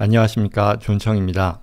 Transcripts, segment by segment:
안녕하십니까 존청입니다.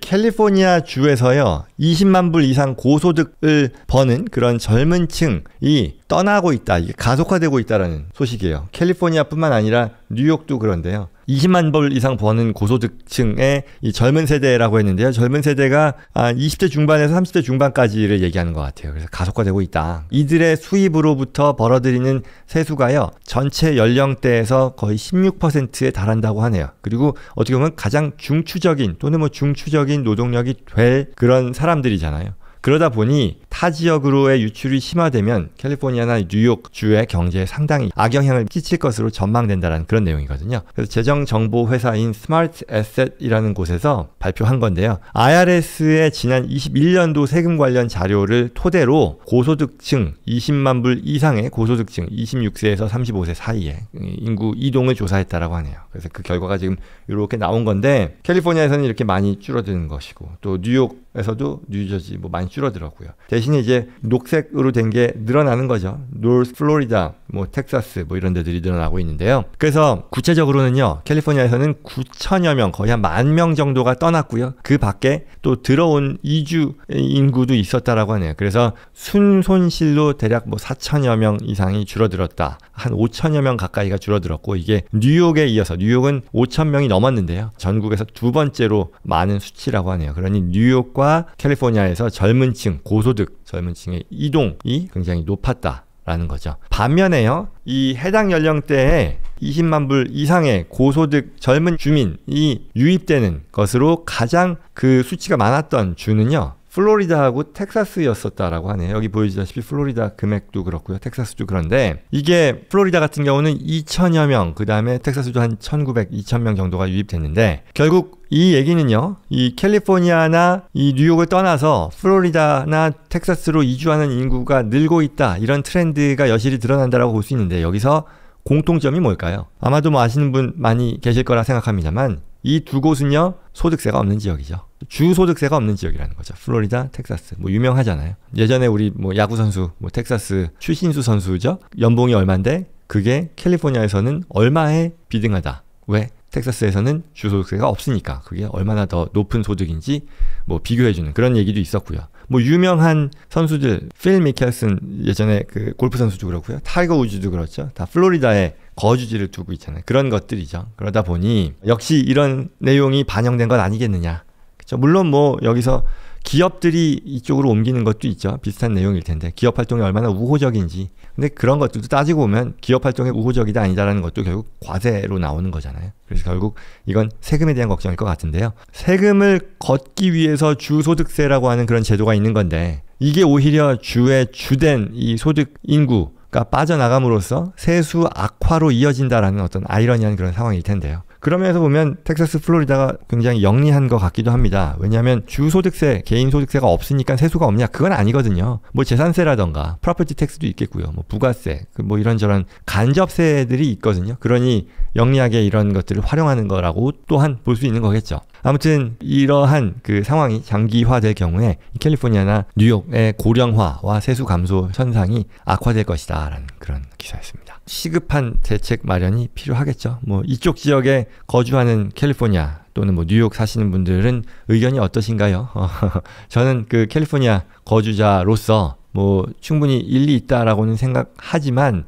캘리포니아 주에서요 20만 불 이상 고소득을 버는 그런 젊은 층이 떠나고 있다 이게 가속화되고 있다라는 소식이에요 캘리포니아뿐만 아니라 뉴욕도 그런데요 20만 불 이상 버는 고소득층의 이 젊은 세대라고 했는데요. 젊은 세대가 아, 20대 중반에서 30대 중반까지를 얘기하는 것 같아요. 그래서 가속화되고 있다. 이들의 수입으로부터 벌어들이는 세수가요. 전체 연령대에서 거의 16%에 달한다고 하네요. 그리고 어떻게 보면 가장 중추적인 또는 뭐 중추적인 노동력이 될 그런 사람들이잖아요. 그러다 보니 타 지역으로의 유출이 심화되면 캘리포니아나 뉴욕 주의 경제에 상당히 악영향을 끼칠 것으로 전망된다라는 그런 내용이거든요. 그래서 재정 정보 회사인 스마트 에셋이라는 곳에서 발표한 건데요. IRS의 지난 21년도 세금 관련 자료를 토대로 고소득층 20만 불 이상의 고소득층 26세에서 35세 사이에 인구 이동을 조사했다라고 하네요. 그래서 그 결과가 지금 이렇게 나온 건데 캘리포니아에서는 이렇게 많이 줄어드는 것이고 또 뉴욕에서도 뉴저지 뭐 많이 줄어들었고요. 대신 대신에 이제 녹색으로 된 게 늘어나는 거죠. 노스 플로리다 뭐 텍사스 뭐 이런 데들이 늘어나고 있는데요. 그래서 구체적으로는요. 캘리포니아에서는 9천여 명, 거의 한 만 명 정도가 떠났고요. 그 밖에 또 들어온 이주 인구도 있었다라고 하네요. 그래서 순손실로 대략 뭐 4천여 명 이상이 줄어들었다. 한 5천여 명 가까이가 줄어들었고 이게 뉴욕에 이어서 뉴욕은 5천 명이 넘었는데요. 전국에서 두 번째로 많은 수치라고 하네요. 그러니 뉴욕과 캘리포니아에서 젊은 층, 고소득 젊은 층의 이동이 굉장히 높았다. 라는 거죠. 반면에요, 이 해당 연령대에 20만 불 이상의 고소득 젊은 주민이 유입되는 것으로 가장 그 수치가 많았던 주는요, 플로리다하고 텍사스였었다라고 하네요. 여기 보여지다시피 플로리다 금액도 그렇고요. 텍사스도 그런데 이게 플로리다 같은 경우는 2천여 명, 그 다음에 텍사스도 한 1,900, 2천명 정도가 유입됐는데 결국 이 얘기는요, 이 캘리포니아나 이 뉴욕을 떠나서 플로리다나 텍사스로 이주하는 인구가 늘고 있다 이런 트렌드가 여실히 드러난다라고 볼 수 있는데 여기서 공통점이 뭘까요? 아마도 뭐 아시는 분 많이 계실 거라 생각합니다만 이두 곳은요, 소득세가 없는 지역이죠. 주 소득세가 없는 지역이라는 거죠. 플로리다, 텍사스. 뭐 유명하잖아요. 예전에 우리 뭐 야구 선수, 뭐 텍사스 출신수 선수죠. 연봉이 얼만데 그게 캘리포니아에서는 얼마에 비등하다. 왜? 텍사스에서는 주소득세가 없으니까 그게 얼마나 더 높은 소득인지 뭐 비교해주는 그런 얘기도 있었고요. 뭐 유명한 선수들 필 미켈슨 예전에 그 골프 선수도 그렇고요. 타이거 우즈도 그렇죠. 다 플로리다에 거주지를 두고 있잖아요. 그런 것들이죠. 그러다 보니 역시 이런 내용이 반영된 건 아니겠느냐. 그렇죠? 물론 뭐 여기서 기업들이 이쪽으로 옮기는 것도 있죠. 비슷한 내용일 텐데 기업 활동이 얼마나 우호적인지. 근데 그런 것들도 따지고 보면 기업 활동에 우호적이다 아니다라는 것도 결국 과세로 나오는 거잖아요. 그래서 결국 이건 세금에 대한 걱정일 것 같은데요. 세금을 걷기 위해서 주소득세라고 하는 그런 제도가 있는 건데 이게 오히려 주의 주된 이 소득 인구 그러니까 빠져나감으로써 세수 악화로 이어진다라는 어떤 아이러니한 그런 상황일 텐데요. 그러면서 보면 텍사스 플로리다가 굉장히 영리한 것 같기도 합니다. 왜냐하면 주소득세, 개인소득세가 없으니까 세수가 없냐? 그건 아니거든요. 뭐 재산세라던가 프로퍼티 텍스도 있겠고요. 뭐 부가세, 그 뭐 이런저런 간접세들이 있거든요. 그러니 영리하게 이런 것들을 활용하는 거라고 또한 볼 수 있는 거겠죠. 아무튼 이러한 그 상황이 장기화될 경우에 캘리포니아나 뉴욕의 고령화와 세수 감소 현상이 악화될 것이다라는 그런 기사였습니다. 시급한 대책 마련이 필요하겠죠. 뭐 이쪽 지역에 거주하는 캘리포니아 또는 뭐 뉴욕 사시는 분들은 의견이 어떠신가요? 저는 그 캘리포니아 거주자로서 뭐 충분히 일리 있다라고는 생각하지만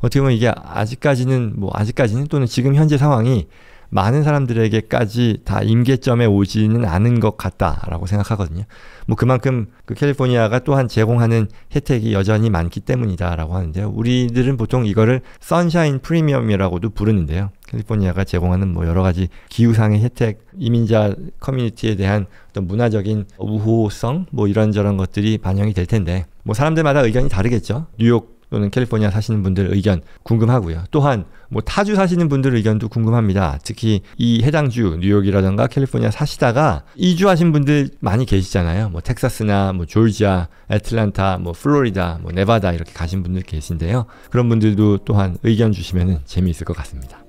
어떻게 보면 이게 아직까지는 뭐 아직까지는 또는 지금 현재 상황이 많은 사람들에게까지 다 임계점에 오지는 않은 것 같다라고 생각하거든요. 뭐 그만큼 그 캘리포니아가 또한 제공하는 혜택이 여전히 많기 때문이다라고 하는데요. 우리들은 보통 이거를 선샤인 프리미엄이라고도 부르는데요. 캘리포니아가 제공하는 뭐 여러 가지 기후상의 혜택, 이민자 커뮤니티에 대한 어떤 문화적인 우호성 뭐 이런저런 것들이 반영이 될 텐데 뭐 사람들마다 의견이 다르겠죠. 뉴욕 또는 캘리포니아 사시는 분들 의견 궁금하고요. 또한 뭐 타주 사시는 분들 의견도 궁금합니다. 특히 이 해당 주 뉴욕이라던가 캘리포니아 사시다가 이주하신 분들 많이 계시잖아요. 뭐 텍사스나 뭐 조지아, 애틀란타, 뭐 플로리다, 뭐 네바다 이렇게 가신 분들 계신데요. 그런 분들도 또한 의견 주시면 재미있을 것 같습니다.